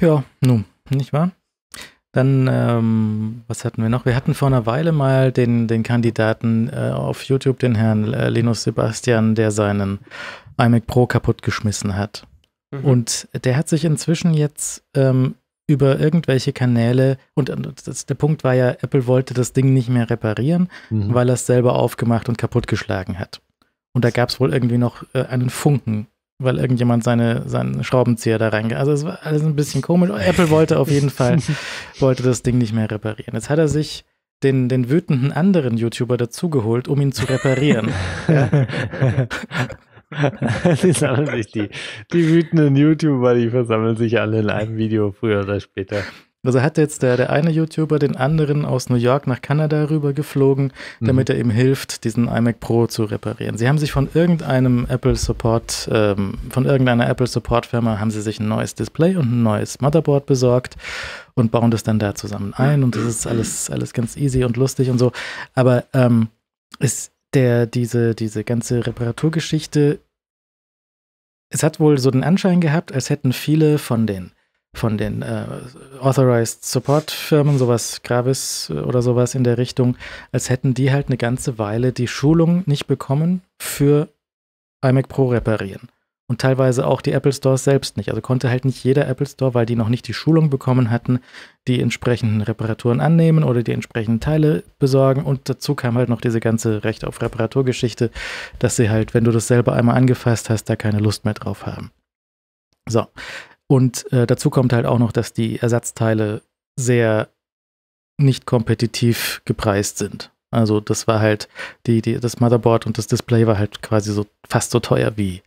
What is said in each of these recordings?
Ja, nun, nicht wahr? Dann, ähm, was hatten wir noch? Wir hatten vor einer Weile mal den, den Kandidaten äh, auf YouTube, den Herrn äh, Linus Sebastian, der seinen iMac Pro kaputtgeschmissen hat. Mhm. Und der hat sich inzwischen jetzt ähm, über irgendwelche Kanäle und das, der Punkt war ja, Apple wollte das Ding nicht mehr reparieren, mhm. weil er es selber aufgemacht und kaputtgeschlagen hat. Und da gab es wohl irgendwie noch äh, einen Funken weil irgendjemand seine, seinen Schraubenzieher da reingeht. Also es war alles ein bisschen komisch. Oh, Apple wollte auf jeden Fall, wollte das Ding nicht mehr reparieren. Jetzt hat er sich den, den wütenden anderen YouTuber dazugeholt, um ihn zu reparieren. die sammeln sich die, die wütenden YouTuber, die versammeln sich alle in einem Video früher oder später. Also hat jetzt der, der eine YouTuber den anderen aus New York nach Kanada rübergeflogen, mhm. damit mhm. er ihm hilft, diesen iMac Pro zu reparieren. Sie haben sich von irgendeinem Apple Support, ähm, von irgendeiner Apple Support Firma, haben sie sich ein neues Display und ein neues Motherboard besorgt und bauen das dann da zusammen ein. Und das ist alles, alles ganz easy und lustig und so. Aber ähm, ist der, diese, diese ganze Reparaturgeschichte es hat wohl so den Anschein gehabt, als hätten viele von den von den äh, Authorized Support Firmen, sowas Gravis oder sowas in der Richtung, als hätten die halt eine ganze Weile die Schulung nicht bekommen für iMac Pro reparieren. Und teilweise auch die Apple Stores selbst nicht. Also konnte halt nicht jeder Apple Store, weil die noch nicht die Schulung bekommen hatten, die entsprechenden Reparaturen annehmen oder die entsprechenden Teile besorgen. Und dazu kam halt noch diese ganze Recht auf Reparaturgeschichte, dass sie halt, wenn du das selber einmal angefasst hast, da keine Lust mehr drauf haben. So, und äh, dazu kommt halt auch noch, dass die Ersatzteile sehr nicht kompetitiv gepreist sind. Also das war halt, die, die, das Motherboard und das Display war halt quasi so fast so teuer wie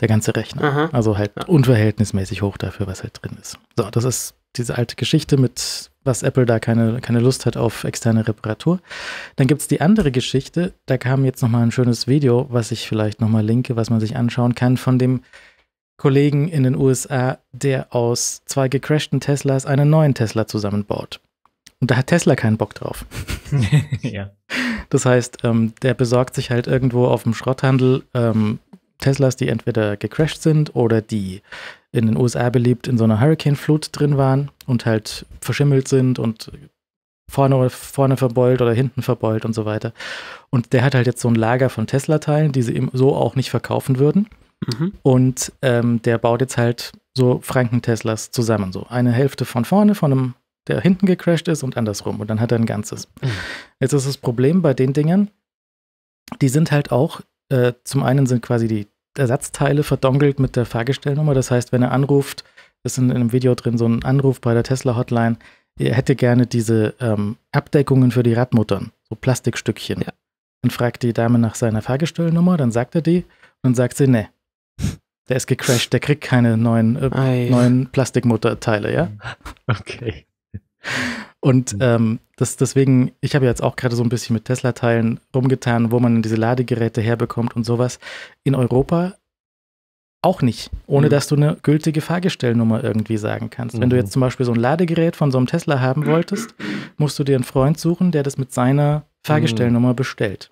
der ganze Rechner. Aha. Also halt ja. unverhältnismäßig hoch dafür, was halt drin ist. So, das ist diese alte Geschichte mit, was Apple da keine, keine Lust hat auf externe Reparatur. Dann gibt es die andere Geschichte, da kam jetzt nochmal ein schönes Video, was ich vielleicht nochmal linke, was man sich anschauen kann, von dem Kollegen in den USA, der aus zwei gecrashten Teslas einen neuen Tesla zusammenbaut. Und da hat Tesla keinen Bock drauf. ja. Das heißt, ähm, der besorgt sich halt irgendwo auf dem Schrotthandel ähm, Teslas, die entweder gecrashed sind oder die in den USA beliebt in so einer Hurricane-Flut drin waren und halt verschimmelt sind und vorne, vorne verbeult oder hinten verbeult und so weiter. Und der hat halt jetzt so ein Lager von Tesla-Teilen, die sie ihm so auch nicht verkaufen würden. Mhm. Und ähm, der baut jetzt halt so Franken-Teslas zusammen. So eine Hälfte von vorne, von einem, der hinten gecrashed ist und andersrum. Und dann hat er ein ganzes. Mhm. Jetzt ist das Problem bei den Dingen, die sind halt auch, äh, zum einen sind quasi die Ersatzteile verdongelt mit der Fahrgestellnummer. Das heißt, wenn er anruft, ist in, in einem Video drin so ein Anruf bei der Tesla-Hotline, er hätte gerne diese ähm, Abdeckungen für die Radmuttern, so Plastikstückchen. Ja. Dann fragt die Dame nach seiner Fahrgestellnummer, dann sagt er die und dann sagt sie, ne, der ist gecrashed, der kriegt keine neuen, äh, neuen Plastikmutterteile, ja? Okay. Und hm. ähm, das, deswegen, ich habe jetzt auch gerade so ein bisschen mit Tesla-Teilen rumgetan, wo man diese Ladegeräte herbekommt und sowas. In Europa auch nicht, ohne mhm. dass du eine gültige Fahrgestellnummer irgendwie sagen kannst. Mhm. Wenn du mhm. jetzt zum Beispiel so ein Ladegerät von so einem Tesla haben wolltest, musst du dir einen Freund suchen, der das mit seiner Fahrgestellnummer mhm. bestellt.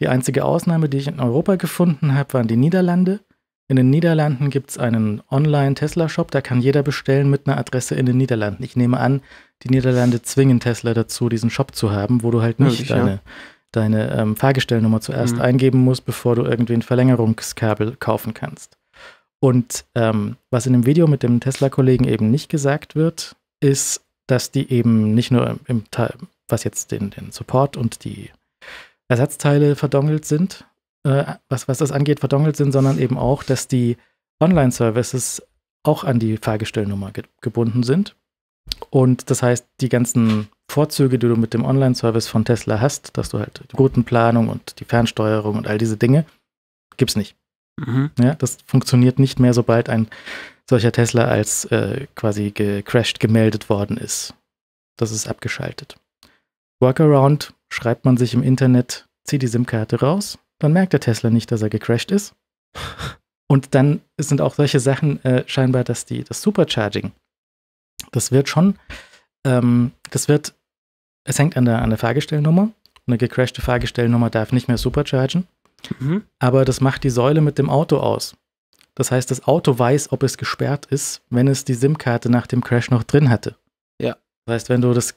Die einzige Ausnahme, die ich in Europa gefunden habe, waren die Niederlande. In den Niederlanden gibt es einen Online-Tesla-Shop, da kann jeder bestellen mit einer Adresse in den Niederlanden. Ich nehme an, die Niederlande zwingen Tesla dazu, diesen Shop zu haben, wo du halt nicht Möglich, deine, ja. deine ähm, Fahrgestellnummer zuerst mhm. eingeben musst, bevor du irgendwie ein Verlängerungskabel kaufen kannst. Und ähm, was in dem Video mit dem Tesla-Kollegen eben nicht gesagt wird, ist, dass die eben nicht nur im Teil, was jetzt den, den Support und die Ersatzteile verdongelt sind, äh, was, was das angeht, verdongelt sind, sondern eben auch, dass die Online-Services auch an die Fahrgestellnummer ge gebunden sind. Und das heißt, die ganzen Vorzüge, die du mit dem Online-Service von Tesla hast, dass du halt die Routenplanung und die Fernsteuerung und all diese Dinge, gibt es nicht. Mhm. Ja, das funktioniert nicht mehr, sobald ein solcher Tesla als äh, quasi gecrashed gemeldet worden ist. Das ist abgeschaltet. Workaround schreibt man sich im Internet, zieh die SIM-Karte raus, dann merkt der Tesla nicht, dass er gecrashed ist. Und dann sind auch solche Sachen äh, scheinbar, dass die, das Supercharging, das wird schon, ähm, das wird, es hängt an der, an der Fahrgestellnummer. Eine gecrashte Fahrgestellnummer darf nicht mehr superchargen. Mhm. Aber das macht die Säule mit dem Auto aus. Das heißt, das Auto weiß, ob es gesperrt ist, wenn es die SIM-Karte nach dem Crash noch drin hatte. Ja. Das heißt, wenn du das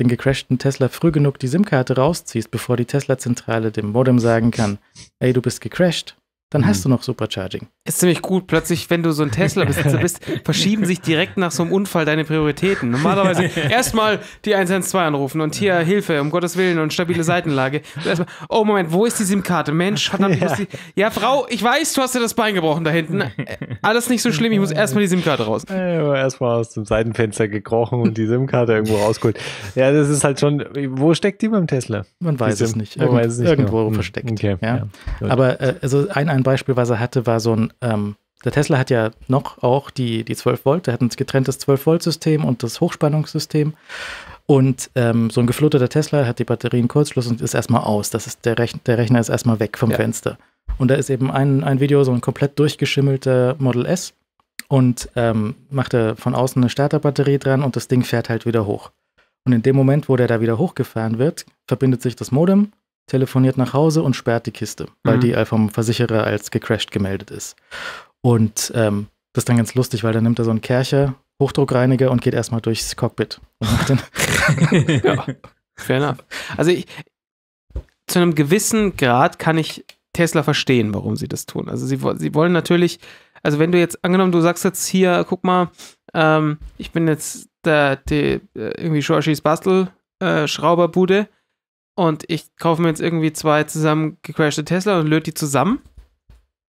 den gecrashten Tesla früh genug die SIM-Karte rausziehst, bevor die Tesla-Zentrale dem Modem sagen kann, ey, du bist gecrashed, dann mhm. hast du noch Supercharging. Ist ziemlich gut. Plötzlich, wenn du so ein Tesla-Besitzer bist, verschieben sich direkt nach so einem Unfall deine Prioritäten. Normalerweise erstmal die 112 anrufen und hier Hilfe, um Gottes Willen und stabile Seitenlage. Mal, oh Moment, wo ist die SIM-Karte? Mensch, verdammt, ja. Die, ja, Frau, ich weiß, du hast dir das Bein gebrochen da hinten. Äh, alles nicht so schlimm, ich muss erstmal die SIM-Karte raus. Ja, erstmal aus dem Seitenfenster gekrochen und die SIM-Karte irgendwo rausgeholt. Ja, das ist halt schon, wo steckt die beim Tesla? Man weiß es nicht. Irgend, weiß es nicht. Irgendwo genau. Mhm. versteckt. Okay, ja. Aber äh, also ein ein Beispiel, was er hatte, war so ein, ähm, der Tesla hat ja noch auch die, die 12 Volt, der hat ein getrenntes 12 Volt System und das Hochspannungssystem. Und ähm, so ein gefluteter Tesla hat die Batterien Kurzschluss und ist erstmal aus. Das ist der, Rechn der Rechner ist erstmal weg vom ja. Fenster. Und da ist eben ein, ein Video, so ein komplett durchgeschimmelter Model S und ähm, macht er von außen eine Starterbatterie dran und das Ding fährt halt wieder hoch. Und in dem Moment, wo der da wieder hochgefahren wird, verbindet sich das Modem telefoniert nach Hause und sperrt die Kiste, weil mhm. die vom Versicherer als gecrashed gemeldet ist. Und ähm, das ist dann ganz lustig, weil dann nimmt er so einen Kercher, Hochdruckreiniger und geht erstmal durchs Cockpit. ja, fair enough. Also ich, zu einem gewissen Grad kann ich Tesla verstehen, warum sie das tun. Also sie, sie wollen natürlich, also wenn du jetzt, angenommen, du sagst jetzt hier, guck mal, ähm, ich bin jetzt der, die, äh, irgendwie Schorschis Bastel äh, Schrauberbude und ich kaufe mir jetzt irgendwie zwei zusammen Tesla und löte die zusammen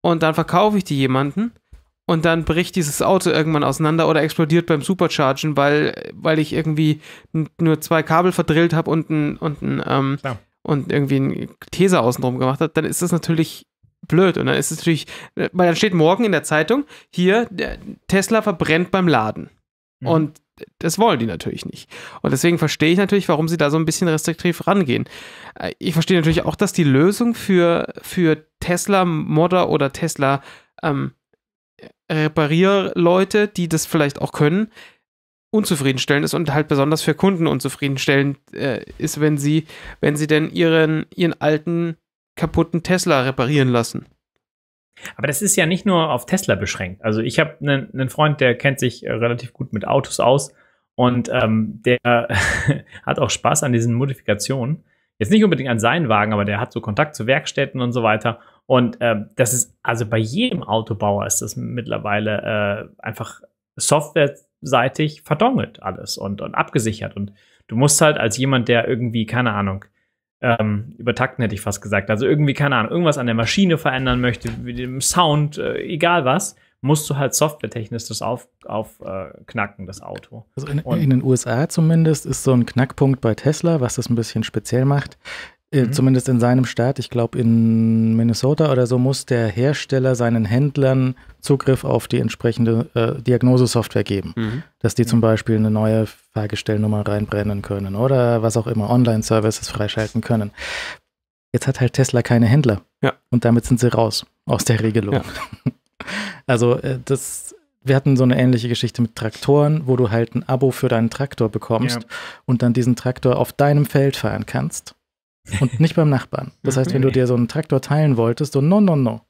und dann verkaufe ich die jemanden und dann bricht dieses Auto irgendwann auseinander oder explodiert beim Superchargen, weil, weil ich irgendwie nur zwei Kabel verdrillt habe und, ein, und, ein, ähm, ja. und irgendwie einen Teser außenrum gemacht habe, dann ist das natürlich blöd. Und dann ist es natürlich, weil dann steht morgen in der Zeitung, hier, Tesla verbrennt beim Laden. Mhm. Und das wollen die natürlich nicht. Und deswegen verstehe ich natürlich, warum sie da so ein bisschen restriktiv rangehen. Äh, ich verstehe natürlich auch, dass die Lösung für, für Tesla-Modder oder Tesla ähm, Reparierleute, die das vielleicht auch können, unzufriedenstellend ist und halt besonders für Kunden unzufriedenstellend äh, ist, wenn sie, wenn sie denn ihren, ihren alten kaputten Tesla reparieren lassen. Aber das ist ja nicht nur auf Tesla beschränkt. Also ich habe einen ne Freund, der kennt sich äh, relativ gut mit Autos aus und ähm, der hat auch Spaß an diesen Modifikationen. Jetzt nicht unbedingt an seinen Wagen, aber der hat so Kontakt zu Werkstätten und so weiter. Und ähm, das ist, also bei jedem Autobauer ist das mittlerweile äh, einfach softwareseitig verdongelt alles und, und abgesichert. Und du musst halt als jemand, der irgendwie, keine Ahnung, ähm, übertakten, hätte ich fast gesagt. Also irgendwie, keine Ahnung, irgendwas an der Maschine verändern möchte, wie dem Sound, äh, egal was, musst du halt softwaretechnisch das aufknacken, auf, äh, das Auto. Also in, in, den USA zumindest ist so ein Knackpunkt bei Tesla, was das ein bisschen speziell macht, äh, mhm. zumindest in seinem Staat, ich glaube in Minnesota oder so, muss der Hersteller seinen Händlern Zugriff auf die entsprechende äh, Diagnosesoftware geben. Mhm. Dass die mhm. zum Beispiel eine neue Fahrgestellnummer reinbrennen können oder was auch immer, Online-Services freischalten können. Jetzt hat halt Tesla keine Händler. Ja. Und damit sind sie raus aus der Regelung. Ja. Also äh, das, wir hatten so eine ähnliche Geschichte mit Traktoren, wo du halt ein Abo für deinen Traktor bekommst ja. und dann diesen Traktor auf deinem Feld fahren kannst. Und nicht beim Nachbarn. Das heißt, wenn du dir so einen Traktor teilen wolltest, so no, no, no.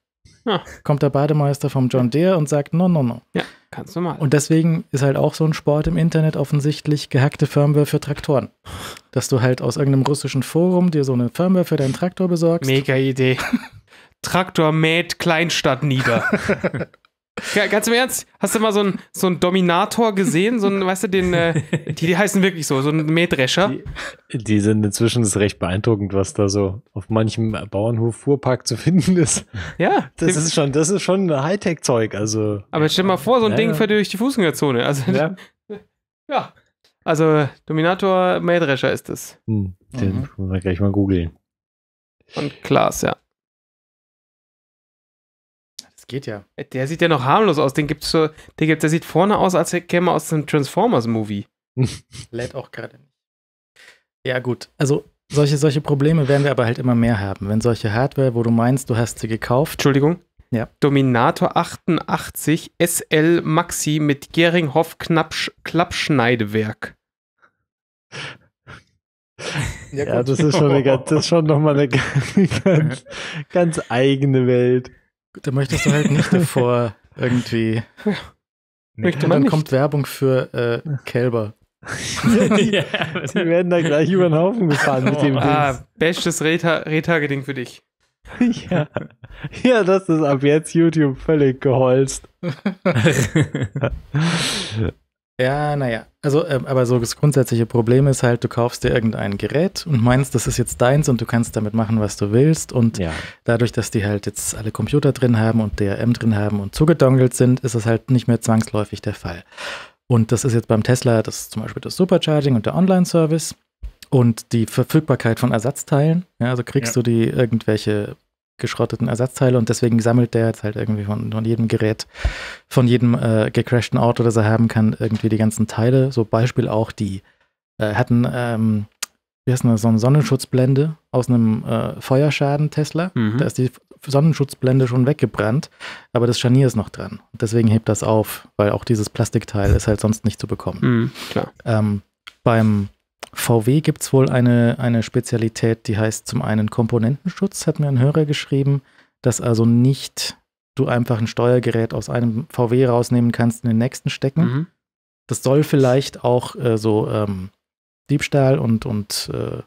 Kommt der Bademeister vom John Deere und sagt no, no, no. Ja, ganz normal. Und deswegen ist halt auch so ein Sport im Internet offensichtlich gehackte Firmware für Traktoren. Dass du halt aus irgendeinem russischen Forum dir so eine Firmware für deinen Traktor besorgst. Mega Idee. Traktor mäht Kleinstadt nieder. Ganz im Ernst, hast du mal so einen so Dominator gesehen? So einen, weißt du, den, äh, die, die heißen wirklich so, so einen Mähdrescher. Die, die sind inzwischen ist recht beeindruckend, was da so auf manchem Bauernhof Fuhrpark zu finden ist. Ja. Das ist schon, das ist schon Hightech-Zeug, also. Aber stell dir mal vor, so ein ja, Ding ja. fährt durch die Fußgängerzone. Also, ja. ja. Also, Dominator Mähdrescher ist es. Hm, den mhm. müssen wir gleich mal googeln. Und Klaas, ja. Das geht ja. Der sieht ja noch harmlos aus. Den gibt's so, der, gibt, der sieht vorne aus, als käme er aus einem Transformers-Movie. Lädt auch gerade nicht. Ja, gut. Also, solche, solche Probleme werden wir aber halt immer mehr haben. Wenn solche Hardware, wo du meinst, du hast sie gekauft. Entschuldigung. Ja. Dominator 88 SL Maxi mit Geringhoff Klappschneidewerk. Ja, ja das ist schon, eine, das ist schon nochmal eine ganz, ganz eigene Welt da möchtest du halt nicht davor irgendwie. Ja. Nee, dann nicht. kommt Werbung für äh, Kälber. die, die, werden da gleich über den Haufen gefahren mit oh, dem ah, Bestes Retargeting für dich. ja. ja, das ist ab jetzt YouTube völlig geholzt. Ja, naja. Also, äh, aber so das grundsätzliche Problem ist halt, du kaufst dir irgendein Gerät und meinst, das ist jetzt deins und du kannst damit machen, was du willst. Und ja. dadurch, dass die halt jetzt alle Computer drin haben und DRM drin haben und zugedongelt sind, ist das halt nicht mehr zwangsläufig der Fall. Und das ist jetzt beim Tesla das zum Beispiel das Supercharging und der Online-Service und die Verfügbarkeit von Ersatzteilen. Ja, also kriegst ja. du die irgendwelche geschrotteten Ersatzteile und deswegen sammelt der jetzt halt irgendwie von, von jedem Gerät, von jedem äh, gecrashten Auto, das er haben kann, irgendwie die ganzen Teile. So Beispiel auch die äh, hatten, ähm, wie heißt das, so eine Sonnenschutzblende aus einem äh, Feuerschaden Tesla. Mhm. Da ist die Sonnenschutzblende schon weggebrannt, aber das Scharnier ist noch dran. Deswegen hebt das auf, weil auch dieses Plastikteil ist halt sonst nicht zu bekommen. Mhm, klar. Ähm, beim VW gibt es wohl eine, eine Spezialität, die heißt zum einen Komponentenschutz, hat mir ein Hörer geschrieben, dass also nicht du einfach ein Steuergerät aus einem VW rausnehmen kannst, in den nächsten stecken. Mhm. Das soll vielleicht auch äh, so ähm, Diebstahl und, und äh,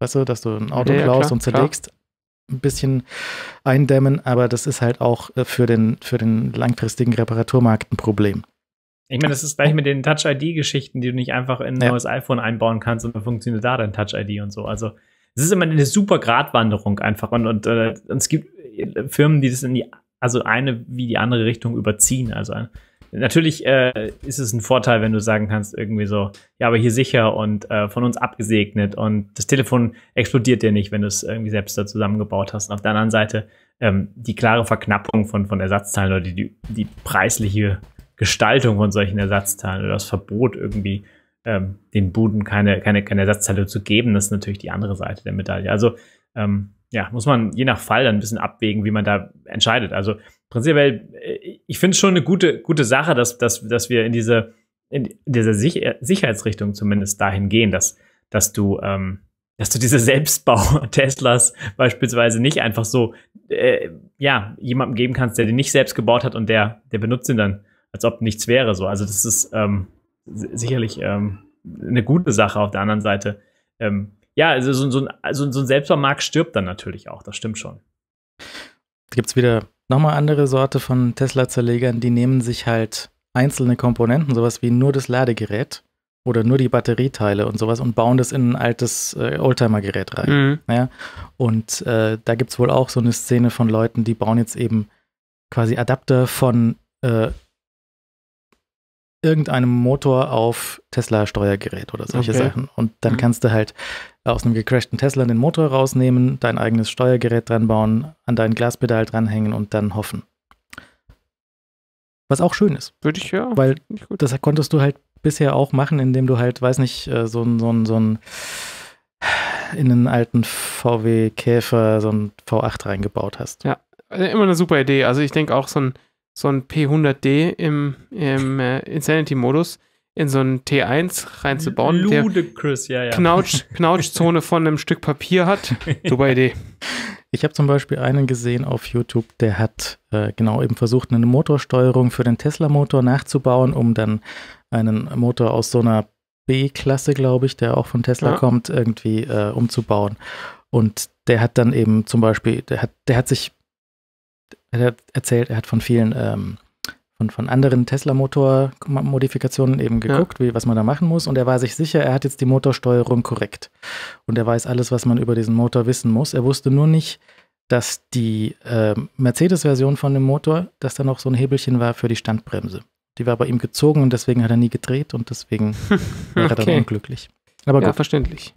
weißt du, dass du ein Auto ja, klaust ja, und zerlegst, ein bisschen eindämmen, aber das ist halt auch äh, für, den, für den langfristigen Reparaturmarkt ein Problem. Ich meine, das ist gleich mit den Touch-ID-Geschichten, die du nicht einfach in ein ja. neues iPhone einbauen kannst und dann funktioniert da dein Touch-ID und so. Also es ist immer eine super Gratwanderung einfach. Und, und, äh, und, es gibt äh, Firmen, die das in die, also eine wie die andere Richtung überziehen. Also natürlich äh, ist es ein Vorteil, wenn du sagen kannst, irgendwie so, ja, aber hier sicher und äh, von uns abgesegnet und das Telefon explodiert dir nicht, wenn du es irgendwie selbst da zusammengebaut hast. Und auf der anderen Seite ähm, die klare Verknappung von, von Ersatzteilen oder die, die, die preisliche Gestaltung von solchen Ersatzteilen oder das Verbot irgendwie ähm, den Buden keine, keine, keine Ersatzteile zu geben, das ist natürlich die andere Seite der Medaille. Also ähm, ja, muss man je nach Fall dann ein bisschen abwägen, wie man da entscheidet. Also prinzipiell, äh, ich finde es schon eine gute, gute Sache, dass, dass, dass wir in diese, in dieser Sicherheitsrichtung zumindest dahin gehen, dass, dass du, ähm, dass du diese Selbstbau-Teslas beispielsweise nicht einfach so, äh, ja, jemandem geben kannst, der den nicht selbst gebaut hat und der, der benutzt ihn dann als ob nichts wäre. So. Also das ist ähm, sicherlich ähm, eine gute Sache auf der anderen Seite. Ähm, ja, also so, so, also so ein Selbstvermarkt stirbt dann natürlich auch, das stimmt schon. Gibt es wieder nochmal andere Sorte von Tesla-Zerlegern, die nehmen sich halt einzelne Komponenten, sowas wie nur das Ladegerät oder nur die Batterieteile und sowas und bauen das in ein altes äh, Oldtimer-Gerät rein. Mhm. Ja? Und äh, da gibt es wohl auch so eine Szene von Leuten, die bauen jetzt eben quasi Adapter von äh, irgendeinem Motor auf Tesla-Steuergerät oder solche okay. Sachen. Und dann mhm. kannst du halt aus einem gecrashten Tesla den Motor rausnehmen, dein eigenes Steuergerät dran bauen, an dein Glaspedal dranhängen und dann hoffen. Was auch schön ist. Würde ich ja. Weil ich das konntest du halt bisher auch machen, indem du halt, weiß nicht, äh, so ein, so ein, so ein in einen alten VW Käfer so ein V8 reingebaut hast. Ja, äh, immer eine super Idee. Also ich denke auch so ein so ein P100D im, im äh, Insanity-Modus in so ein T1 reinzubauen, Ludicrous, der ja, ja. Knautsch, Knautschzone von einem Stück Papier hat. Super Idee. Ich habe zum Beispiel einen gesehen auf YouTube, der hat äh, genau eben versucht, eine Motorsteuerung für den Tesla-Motor nachzubauen, um dann einen Motor aus so einer B-Klasse, glaube ich, der auch von Tesla ja. kommt, irgendwie äh, umzubauen. Und der hat dann eben zum Beispiel, der hat, der hat sich er hat erzählt, er hat von vielen, ähm, von, von anderen Tesla-Motor-Modifikationen eben geguckt, ja. wie, was man da machen muss. Und er war sich sicher, er hat jetzt die Motorsteuerung korrekt. Und er weiß alles, was man über diesen Motor wissen muss. Er wusste nur nicht, dass die äh, Mercedes-Version von dem Motor, dass da noch so ein Hebelchen war für die Standbremse. Die war bei ihm gezogen und deswegen hat er nie gedreht und deswegen war okay. er dann unglücklich. Aber ja, gut. verständlich.